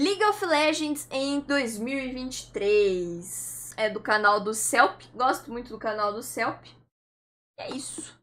League of Legends em 2023. É do canal do Celp. Gosto muito do canal do Celp. É isso.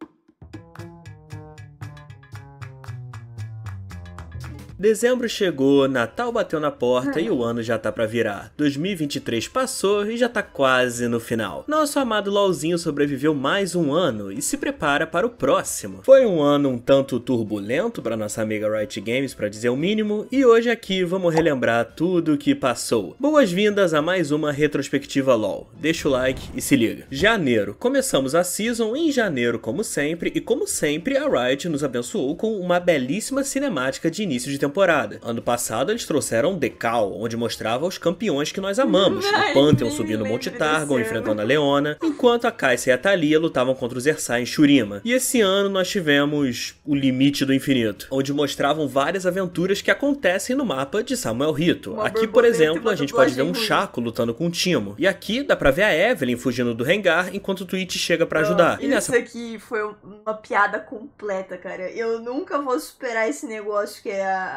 Dezembro chegou, Natal bateu na porta hum. e o ano já tá para virar. 2023 passou e já tá quase no final. Nosso amado LOLzinho sobreviveu mais um ano e se prepara para o próximo. Foi um ano um tanto turbulento para nossa amiga Riot Games, para dizer o mínimo, e hoje aqui vamos relembrar tudo o que passou. Boas-vindas a mais uma retrospectiva LOL. Deixa o like e se liga. Janeiro. Começamos a season em janeiro, como sempre, e como sempre, a Riot nos abençoou com uma belíssima cinemática de início de temporada temporada. Ano passado eles trouxeram Decal, onde mostrava os campeões que nós amamos, Ai, o Pantheon subindo Monte Targon, enfrentando a Leona, enquanto a Kai'Sa e a Thalia lutavam contra os Zersai em Shurima. E esse ano nós tivemos O Limite do Infinito, onde mostravam várias aventuras que acontecem no mapa de Samuel Rito. Uma aqui, por exemplo, a gente pode ver um Chaco lutando com o Timo. E aqui dá pra ver a Evelyn fugindo do Rengar enquanto o Twitch chega para ajudar. Isso nessa... aqui foi uma piada completa, cara. Eu nunca vou superar esse negócio que é a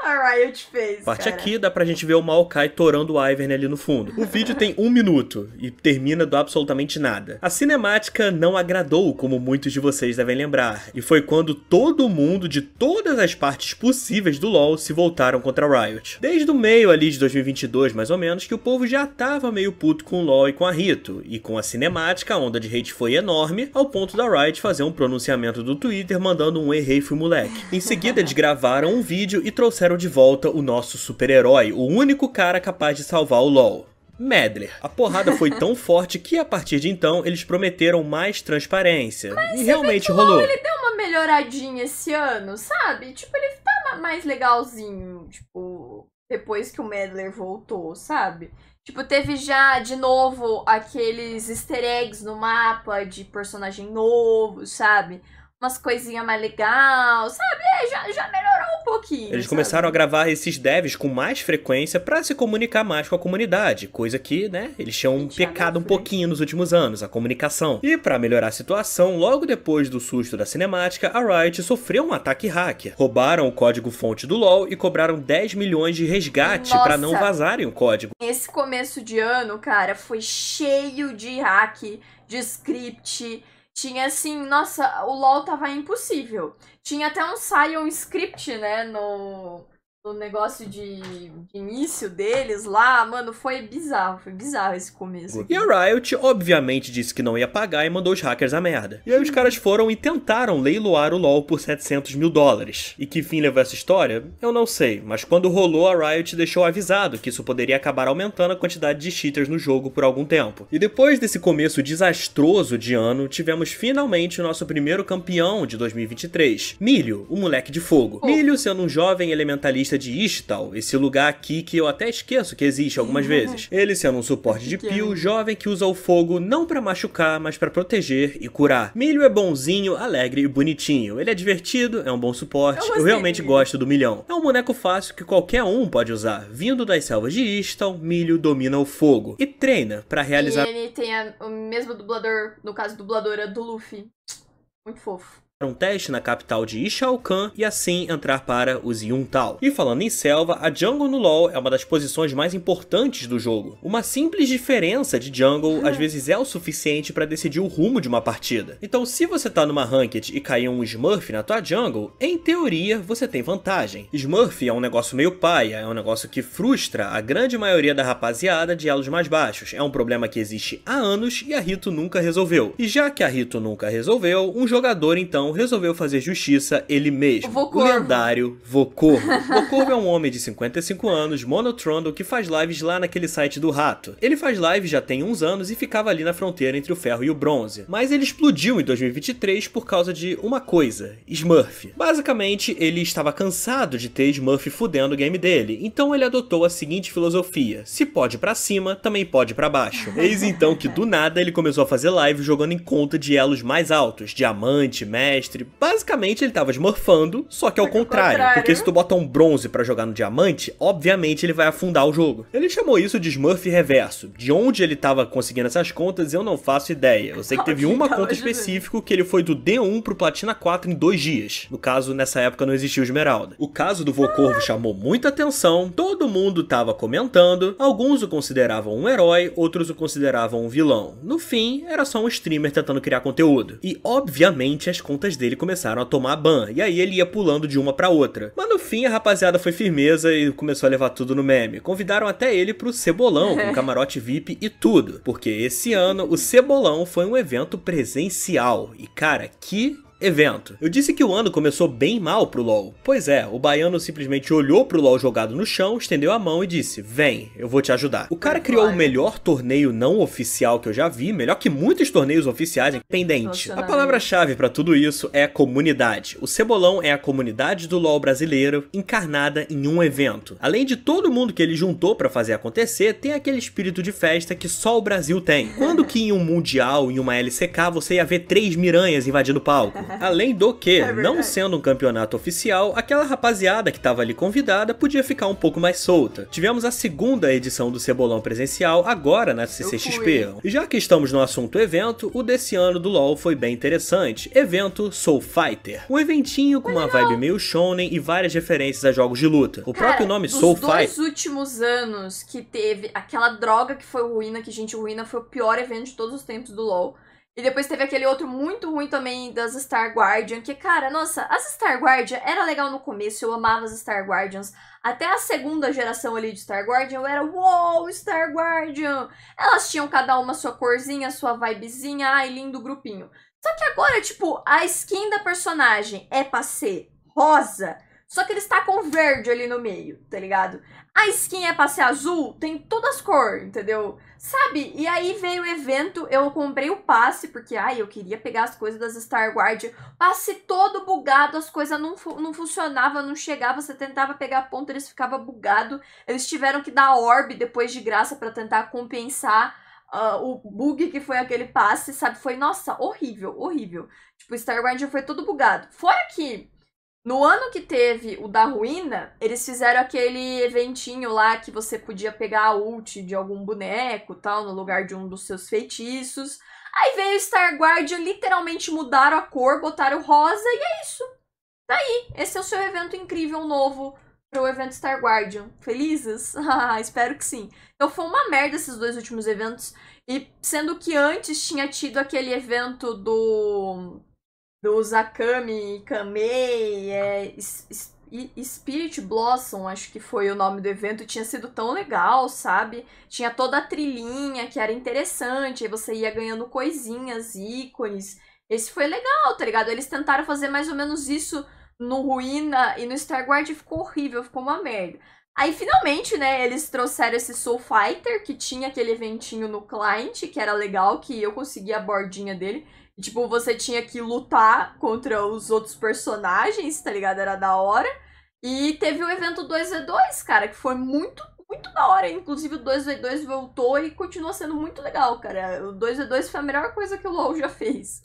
a Riot fez. Parte cara. aqui dá pra gente ver o Maokai torando o Ivern ali no fundo. O vídeo tem um minuto e termina do absolutamente nada. A cinemática não agradou, como muitos de vocês devem lembrar, e foi quando todo mundo de todas as partes possíveis do LoL se voltaram contra a Riot. Desde o meio ali de 2022, mais ou menos, que o povo já tava meio puto com o LoL e com a Rito, e com a cinemática a onda de hate foi enorme, ao ponto da Riot fazer um pronunciamento do Twitter mandando um errei fui moleque. Em seguida eles gravaram um vídeo e trouxeram trouxeram de volta o nosso super-herói, o único cara capaz de salvar o LoL. Medler. A porrada foi tão forte que a partir de então eles prometeram mais transparência. Mas e realmente rolou. LOL, ele deu uma melhoradinha esse ano, sabe? Tipo, ele tá mais legalzinho, tipo, depois que o Medler voltou, sabe? Tipo, teve já de novo aqueles easter eggs no mapa de personagem novo, sabe? umas coisinhas mais legal, sabe? É, já, já melhorou um pouquinho. Eles sabe? começaram a gravar esses devs com mais frequência para se comunicar mais com a comunidade, coisa que, né, eles tinham um pecado um pouquinho nos últimos anos, a comunicação. E para melhorar a situação, logo depois do susto da cinemática, a Riot sofreu um ataque hacker. Roubaram o código-fonte do LoL e cobraram 10 milhões de resgate para não vazarem o código. Esse começo de ano, cara, foi cheio de hack, de script, tinha assim, nossa, o LOL tava impossível. Tinha até um Scion Script, né, no, no negócio de, de, início deles lá, mano, foi bizarro, foi bizarro esse começo. Aqui. E a Riot, obviamente, disse que não ia pagar e mandou os hackers a merda. E aí os caras foram e tentaram leiloar o LoL por 700 mil dólares. E que fim levou essa história? Eu não sei, mas quando rolou, a Riot deixou avisado que isso poderia acabar aumentando a quantidade de cheaters no jogo por algum tempo. E depois desse começo desastroso de ano, tivemos finalmente o nosso primeiro campeão de 2023, Milho, o moleque de fogo. Milho sendo um jovem elementalista de Istal, esse lugar aqui que eu até esqueço que existe algumas uhum. vezes. Ele sendo um suporte de Pio, jovem que usa o fogo não para machucar, mas para proteger e curar. Milho é bonzinho, alegre e bonitinho. Ele é divertido, é um bom suporte. Eu, eu realmente gosto do Milhão. É um boneco fácil que qualquer um pode usar. Vindo das selvas de Istal, Milho domina o fogo e treina para realizar. E ele tem a, o mesmo dublador, no caso dubladora do Luffy. Muito fofo um teste na capital de Ishao Kahn e assim entrar para os Yuntal. E falando em selva, a jungle no LoL é uma das posições mais importantes do jogo. Uma simples diferença de jungle às ah. vezes é o suficiente para decidir o rumo de uma partida. Então se você tá numa ranked e caiu um Smurf na tua jungle, em teoria você tem vantagem. Smurf é um negócio meio paia, é um negócio que frustra a grande maioria da rapaziada de elos mais baixos. É um problema que existe há anos e a Rito nunca resolveu. E já que a Rito nunca resolveu, um jogador então resolveu fazer justiça ele mesmo. Vocorvo. O lendário Vocorvo. Vocorvo é um homem de 55 anos, monotrondo, que faz lives lá naquele site do Rato. Ele faz lives já tem uns anos e ficava ali na fronteira entre o ferro e o bronze. Mas ele explodiu em 2023 por causa de uma coisa, Smurf. Basicamente, ele estava cansado de ter Smurf fudendo o game dele, então ele adotou a seguinte filosofia: se pode para cima, também pode para baixo. Eis então que do nada ele começou a fazer live jogando em conta de elos mais altos, diamante, mestre, mestre, basicamente ele tava desmorfando, só que ao contrário, contrário, Porque né? se tu bota um bronze para jogar no diamante, obviamente ele vai afundar o jogo. Ele chamou isso de Smurf reverso. De onde ele tava conseguindo essas contas, eu não faço ideia. Eu sei que teve uma conta específica que ele foi do D1 pro Platina 4 em dois dias. No caso, nessa época não existiu Esmeralda. O caso do Vocorvo ah! chamou muita atenção, todo mundo tava comentando, alguns o consideravam um herói, outros o consideravam um vilão. No fim, era só um streamer tentando criar conteúdo. E obviamente as contas dele começaram a tomar ban, e aí ele ia pulando de uma para outra. Mas no fim a rapaziada foi firmeza e começou a levar tudo no meme. Convidaram até ele pro Cebolão, com camarote VIP e tudo, porque esse ano o Cebolão foi um evento presencial. E cara, que Evento. Eu disse que o ano começou bem mal pro LoL. Pois é, o baiano simplesmente olhou pro LoL jogado no chão, estendeu a mão e disse: Vem, eu vou te ajudar. O cara criou o melhor torneio não oficial que eu já vi, melhor que muitos torneios oficiais, independentes. A palavra-chave para tudo isso é comunidade. O Cebolão é a comunidade do LoL brasileiro encarnada em um evento. Além de todo mundo que ele juntou para fazer acontecer, tem aquele espírito de festa que só o Brasil tem. Quando que em um Mundial, em uma LCK, você ia ver três miranhas invadindo o palco? Além do que, é não sendo um campeonato oficial, aquela rapaziada que estava ali convidada podia ficar um pouco mais solta. Tivemos a segunda edição do Cebolão presencial agora na CCXP. E já que estamos no assunto evento, o desse ano do LoL foi bem interessante. Evento Soul Fighter. Um eventinho com uma vibe meio shonen e várias referências a jogos de luta. O próprio nome Soul Fighter... Dos dois últimos anos que teve aquela droga que foi ruína, que gente, ruína foi o pior evento de todos os tempos do LoL. E depois teve aquele outro muito ruim também das Star Guardian, que, cara, nossa, as Star Guardian era legal no começo, eu amava as Star Guardians. Até a segunda geração ali de Star Guardian, eu era, uou, Star Guardian! Elas tinham cada uma sua corzinha, sua vibezinha, ai, lindo grupinho. Só que agora, tipo, a skin da personagem é pra ser rosa, só que ele está com verde ali no meio, tá ligado? A skin é pra ser azul, tem todas as cores, entendeu? Sabe? E aí veio o evento, eu comprei o passe, porque, ai, eu queria pegar as coisas das Star Guard. Passe todo bugado, as coisas não, fu não funcionavam, não chegava, você tentava pegar a ponta, eles ficavam bugados. Eles tiveram que dar orb depois de graça para tentar compensar Uh, o bug que foi aquele passe, sabe? Foi, nossa, horrível, horrível. Tipo, Star Guard foi todo bugado. Fora que no ano que teve o da ruína, eles fizeram aquele eventinho lá que você podia pegar a ult de algum boneco tal, no lugar de um dos seus feitiços. Aí veio o Star Guardian, literalmente mudaram a cor, botaram rosa e é isso. Daí, tá esse é o seu evento incrível novo pro evento Star Guardian. Felizes? Ah, espero que sim. Então foi uma merda esses dois últimos eventos. E sendo que antes tinha tido aquele evento do do Zakami Kamei, é, Spirit Blossom, acho que foi o nome do evento, tinha sido tão legal, sabe? Tinha toda a trilhinha que era interessante, aí você ia ganhando coisinhas, ícones. Esse foi legal, tá ligado? Eles tentaram fazer mais ou menos isso no Ruína e no Star Guard ficou horrível, ficou uma merda. Aí finalmente, né, eles trouxeram esse Soul Fighter, que tinha aquele eventinho no client, que era legal, que eu consegui a bordinha dele tipo, você tinha que lutar contra os outros personagens, tá ligado? Era da hora. E teve o evento 2v2, cara, que foi muito, muito da hora. Inclusive, o 2v2 voltou e continua sendo muito legal, cara. O 2v2 foi a melhor coisa que o LoL já fez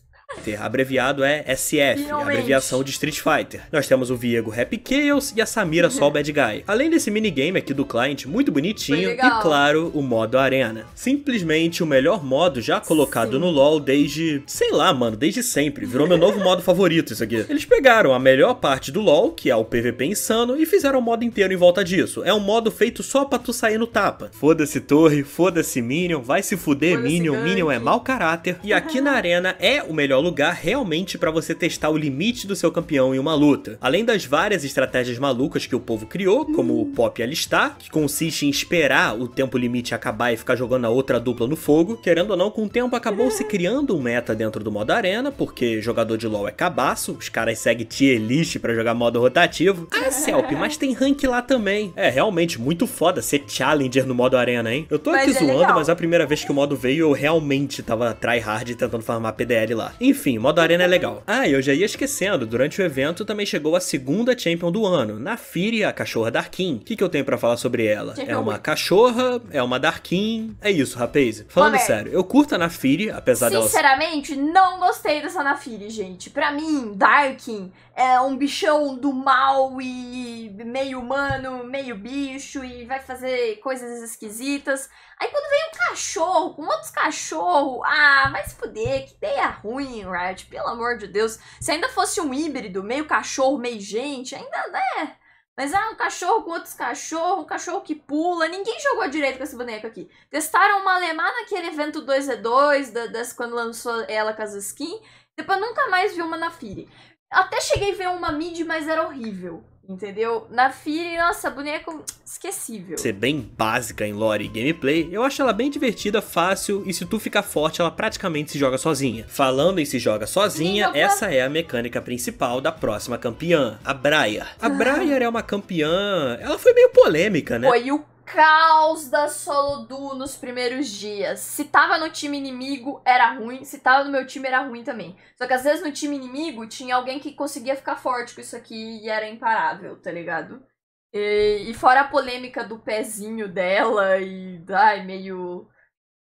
abreviado é SF, abreviação de Street Fighter. Nós temos o Viego Happy Chaos e a Samira Sol Bad Guy. Além desse minigame aqui do cliente, muito bonitinho, e claro, o modo arena. Simplesmente o melhor modo já colocado Sim. no LoL desde, sei lá, mano, desde sempre. Virou meu novo modo favorito isso aqui. Eles pegaram a melhor parte do LoL, que é o PVP insano, e fizeram o modo inteiro em volta disso. É um modo feito só pra tu sair no tapa. Foda-se torre, foda-se Minion, vai se fuder foda -se Minion, Minion é mau caráter. E aqui na arena é o melhor melhor lugar realmente para você testar o limite do seu campeão em uma luta. Além das várias estratégias malucas que o povo criou, como o Pop e Alistar, que consiste em esperar o tempo limite acabar e ficar jogando a outra dupla no fogo, querendo ou não, com o tempo acabou se criando um meta dentro do modo arena, porque jogador de LoL é cabaço, os caras seguem tier list pra jogar modo rotativo. Ah, Selp, é mas tem rank lá também. É, realmente, muito foda ser challenger no modo arena, hein? Eu tô aqui mas é zoando, é mas a primeira vez que o modo veio, eu realmente tava tryhard tentando farmar PDL lá. Enfim, o modo arena é legal. Ah, e eu já ia esquecendo, durante o evento também chegou a segunda champion do ano, Nafiri, a cachorra Darkin. O que, que eu tenho para falar sobre ela? É uma cachorra, é uma Darkin, é isso, rapaz. Falando sério, eu curto a Nafiri, apesar dela... Sinceramente, não gostei dessa Nafiri, gente. Pra mim, Darkin é um bichão do mal e meio humano, meio bicho e vai fazer coisas esquisitas. Aí quando vem um cachorro, com outros cachorros, ah, vai se fuder, que ideia ruim, Riot, pelo amor de Deus. Se ainda fosse um híbrido, meio cachorro, meio gente, ainda, né? Mas ah, um cachorro com outros cachorros, um cachorro que pula, ninguém jogou direito com essa boneca aqui. Testaram uma alemã naquele evento 2x2, da, das, quando lançou ela com as skins, depois nunca mais vi uma na Fire. Até cheguei a ver uma mid, mas era horrível. Entendeu? Na Fire, nossa, boneco é esquecível. Ser bem básica em lore e gameplay, eu acho ela bem divertida, fácil e se tu ficar forte, ela praticamente se joga sozinha. Falando em se joga sozinha, Sim, essa é a mecânica principal da próxima campeã, a Briar. A ah. Briar é uma campeã, ela foi meio polêmica, né? Foi o caos da Solodu nos primeiros dias. Se tava no time inimigo, era ruim. Se tava no meu time, era ruim também. Só que às vezes no time inimigo tinha alguém que conseguia ficar forte com isso aqui e era imparável, tá ligado? E, e fora a polêmica do pezinho dela e. Ai, meio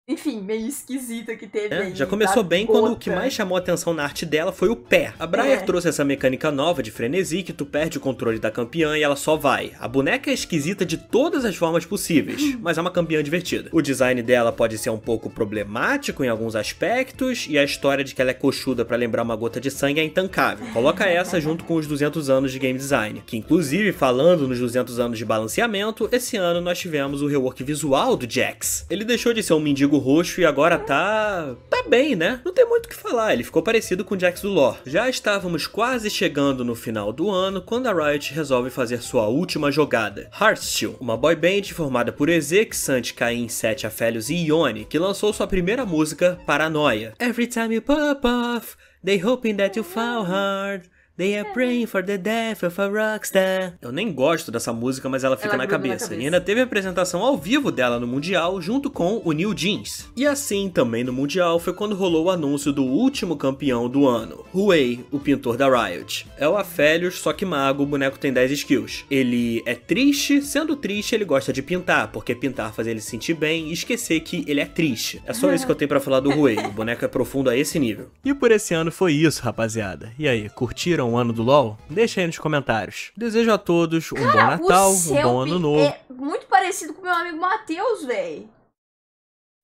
enfim, meio esquisita que teve. É, já começou bem gota. quando o que mais chamou atenção na arte dela foi o pé. A Briar é. trouxe essa mecânica nova de frenesi que tu perde o controle da campeã e ela só vai. A boneca é esquisita de todas as formas possíveis, mas é uma campeã divertida. O design dela pode ser um pouco problemático em alguns aspectos e a história de que ela é coxuda para lembrar uma gota de sangue é intancável. Coloca essa junto com os 200 anos de game design, que inclusive falando nos 200 anos de balanceamento, esse ano nós tivemos o rework visual do Jax. Ele deixou de ser um mendigo Roxo e agora tá. tá bem, né? Não tem muito o que falar, ele ficou parecido com o Jax do Lore. Já estávamos quase chegando no final do ano quando a Riot resolve fazer sua última jogada: Hearthstone, uma boy band formada por Ezek, Santi, Caim, Sete, Afélios e Ione, que lançou sua primeira música, Paranoia. Every time you pop off, they hoping that you fall hard. They are praying for the death of a rockstar. Eu nem gosto dessa música, mas ela fica ela na, cabeça. na, cabeça. E ainda teve a apresentação ao vivo dela no Mundial, junto com o New Jeans. E assim, também no Mundial, foi quando rolou o anúncio do último campeão do ano, Huey, o pintor da Riot. É o Afélios, só que mago, o boneco tem 10 skills. Ele é triste, sendo triste, ele gosta de pintar, porque pintar faz ele se sentir bem e esquecer que ele é triste. É só isso que eu tenho para falar do Huey, o boneco é profundo a esse nível. E por esse ano foi isso, rapaziada. E aí, curtiram? um ano do LoL? Deixa aí nos comentários. Desejo a todos um Cara, bom Natal, um bom ano novo. É muito parecido com meu amigo Matheus, véi.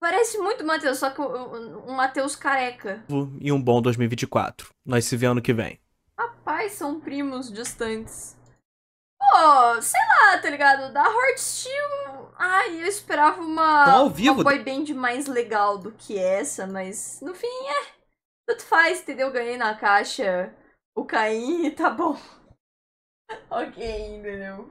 Parece muito Matheus, só que um Matheus careca. E um bom 2024. Nós se vê ano que vem. Rapaz, são primos distantes. Pô, sei lá, tá ligado? Da Hort Steel. Ai, eu esperava uma, tá ao vivo. uma boy tá? band mais legal do que essa, mas no fim é. Tanto faz, entendeu? Ganhei na caixa o Caim e tá bom. ok, entendeu?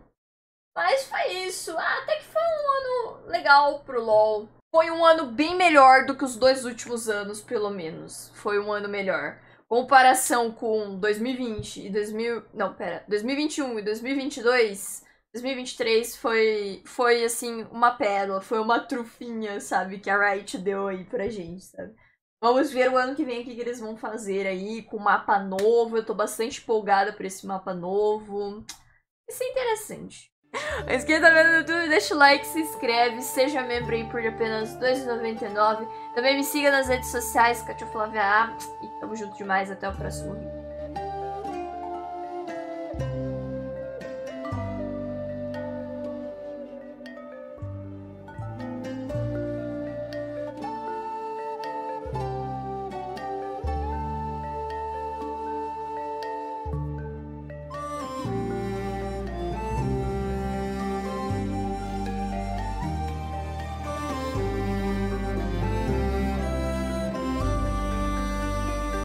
Mas foi isso. Ah, até que foi um ano legal pro LoL. Foi um ano bem melhor do que os dois últimos anos, pelo menos. Foi um ano melhor. Comparação com 2020 e 2000, não, pera, 2021 e 2022, 2023 foi foi assim uma pérola, foi uma trufinha, sabe, que a Riot deu aí pra gente, sabe? Vamos ver o ano que vem o que, eles vão fazer aí com o mapa novo. Eu tô bastante empolgada por esse mapa novo. Isso é interessante. Mas é. quem tá vendo no YouTube, deixa o like, se inscreve, seja membro aí por apenas R$2,99. Também me siga nas redes sociais, Katia Flávia A. E tamo junto demais, até o próximo vídeo.